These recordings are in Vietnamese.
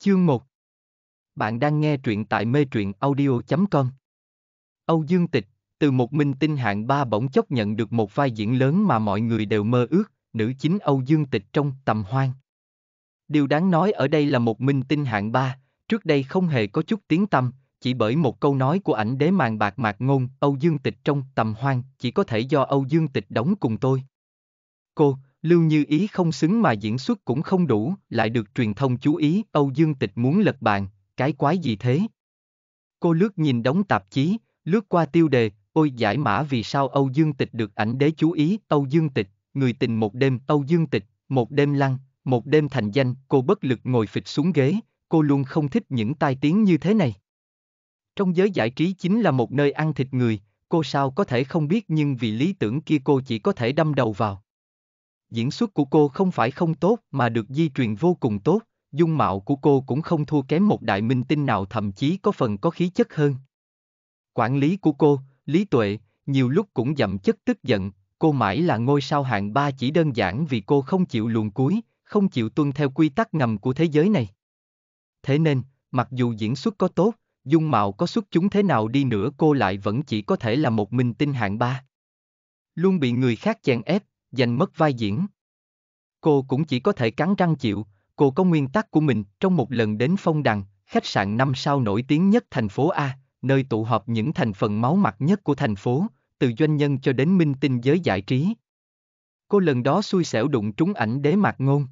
Chương 1 Bạn đang nghe truyện tại mê truyện audio.com Âu Dương Tịch, từ một minh tinh hạng ba bỗng chốc nhận được một vai diễn lớn mà mọi người đều mơ ước, nữ chính Âu Dương Tịch trong tầm hoang. Điều đáng nói ở đây là một minh tinh hạng ba, trước đây không hề có chút tiếng tâm, chỉ bởi một câu nói của ảnh đế màn bạc mạc ngôn Âu Dương Tịch trong tầm hoang chỉ có thể do Âu Dương Tịch đóng cùng tôi. Cô, Lưu Như Ý không xứng mà diễn xuất cũng không đủ, lại được truyền thông chú ý, Âu Dương Tịch muốn lật bàn, cái quái gì thế? Cô lướt nhìn đống tạp chí, lướt qua tiêu đề, ôi giải mã vì sao Âu Dương Tịch được ảnh đế chú ý, Âu Dương Tịch, người tình một đêm, Âu Dương Tịch, một đêm lăng, một đêm thành danh, cô bất lực ngồi phịch xuống ghế, cô luôn không thích những tai tiếng như thế này. Trong giới giải trí chính là một nơi ăn thịt người, cô sao có thể không biết nhưng vì lý tưởng kia cô chỉ có thể đâm đầu vào diễn xuất của cô không phải không tốt mà được di truyền vô cùng tốt, dung mạo của cô cũng không thua kém một đại minh tinh nào thậm chí có phần có khí chất hơn. Quản lý của cô, Lý Tuệ, nhiều lúc cũng dậm chất tức giận, cô mãi là ngôi sao hạng ba chỉ đơn giản vì cô không chịu luồn cuối, không chịu tuân theo quy tắc ngầm của thế giới này. Thế nên, mặc dù diễn xuất có tốt, dung mạo có xuất chúng thế nào đi nữa cô lại vẫn chỉ có thể là một minh tinh hạng ba. Luôn bị người khác chèn ép, giành mất vai diễn. Cô cũng chỉ có thể cắn răng chịu, cô có nguyên tắc của mình trong một lần đến phong đằng, khách sạn năm sao nổi tiếng nhất thành phố A, nơi tụ họp những thành phần máu mặt nhất của thành phố, từ doanh nhân cho đến minh tinh giới giải trí. Cô lần đó xui xẻo đụng trúng ảnh đế mạc ngôn.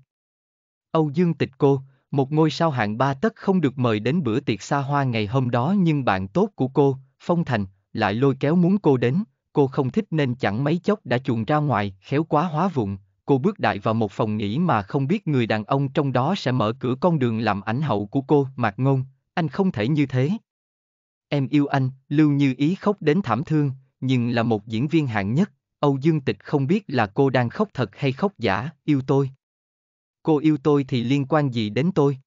Âu Dương Tịch cô, một ngôi sao hạng ba tất không được mời đến bữa tiệc xa hoa ngày hôm đó nhưng bạn tốt của cô, Phong Thành, lại lôi kéo muốn cô đến, cô không thích nên chẳng mấy chốc đã chuồn ra ngoài, khéo quá hóa vụng. cô bước đại vào một phòng nghỉ mà không biết người đàn ông trong đó sẽ mở cửa con đường làm ảnh hậu của cô, mạc ngôn, anh không thể như thế. Em yêu anh, Lưu Như Ý khóc đến thảm thương, nhưng là một diễn viên hạng nhất, Âu Dương Tịch không biết là cô đang khóc thật hay khóc giả, yêu tôi. Cô yêu tôi thì liên quan gì đến tôi?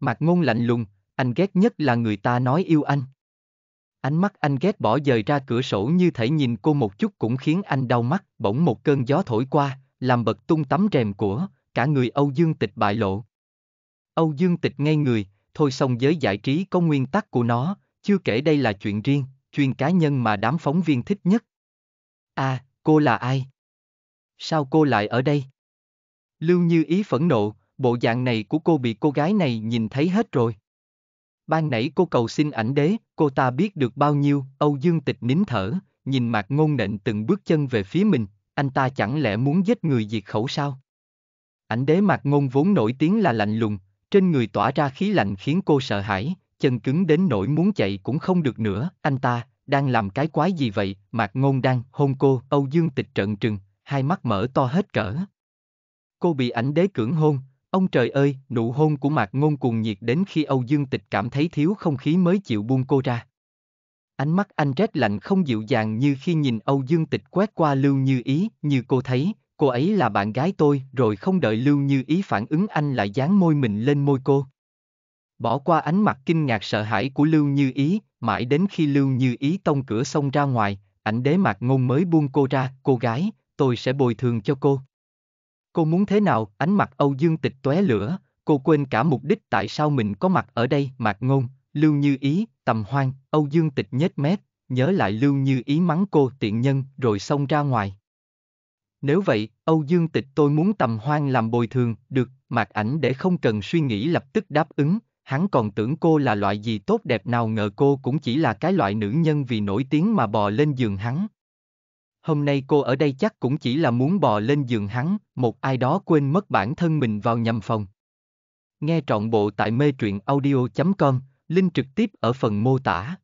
Mạc ngôn lạnh lùng, anh ghét nhất là người ta nói yêu anh. Ánh mắt anh ghét bỏ dời ra cửa sổ như thể nhìn cô một chút cũng khiến anh đau mắt, bỗng một cơn gió thổi qua, làm bật tung tấm rèm của, cả người Âu Dương Tịch bại lộ. Âu Dương Tịch ngay người, thôi xong giới giải trí có nguyên tắc của nó, chưa kể đây là chuyện riêng, chuyện cá nhân mà đám phóng viên thích nhất. À, cô là ai? Sao cô lại ở đây? Lưu Như Ý phẫn nộ, bộ dạng này của cô bị cô gái này nhìn thấy hết rồi. Ban nãy cô cầu xin ảnh đế, cô ta biết được bao nhiêu, Âu Dương Tịch nín thở, nhìn mặt Ngôn Nệnh từng bước chân về phía mình, anh ta chẳng lẽ muốn giết người diệt khẩu sao? Ảnh đế mặt Ngôn vốn nổi tiếng là lạnh lùng, trên người tỏa ra khí lạnh khiến cô sợ hãi, chân cứng đến nỗi muốn chạy cũng không được nữa, anh ta, đang làm cái quái gì vậy, mặt Ngôn đang hôn cô, Âu Dương Tịch trợn trừng, hai mắt mở to hết cỡ. Cô bị ảnh đế cưỡng hôn, Ông trời ơi, nụ hôn của mạc ngôn cuồng nhiệt đến khi Âu Dương Tịch cảm thấy thiếu không khí mới chịu buông cô ra. Ánh mắt anh rét lạnh không dịu dàng như khi nhìn Âu Dương Tịch quét qua Lưu Như Ý, như cô thấy, cô ấy là bạn gái tôi, rồi không đợi Lưu Như Ý phản ứng anh lại dán môi mình lên môi cô. Bỏ qua ánh mặt kinh ngạc sợ hãi của Lưu Như Ý, mãi đến khi Lưu Như Ý tông cửa xông ra ngoài, ảnh đế mạc ngôn mới buông cô ra, cô gái, tôi sẽ bồi thường cho cô. Cô muốn thế nào? Ánh mặt Âu Dương Tịch tóe lửa, cô quên cả mục đích tại sao mình có mặt ở đây. Mạc Ngôn, Lưu Như Ý, Tầm Hoang, Âu Dương Tịch nhếch mép, nhớ lại Lưu Như Ý mắng cô tiện nhân rồi xông ra ngoài. Nếu vậy, Âu Dương Tịch tôi muốn Tầm Hoang làm bồi thường, được, Mạc Ảnh để không cần suy nghĩ lập tức đáp ứng, hắn còn tưởng cô là loại gì tốt đẹp nào ngờ cô cũng chỉ là cái loại nữ nhân vì nổi tiếng mà bò lên giường hắn. Hôm nay cô ở đây chắc cũng chỉ là muốn bò lên giường hắn, một ai đó quên mất bản thân mình vào nhầm phòng. Nghe trọn bộ tại mê truyện audio.com, link trực tiếp ở phần mô tả.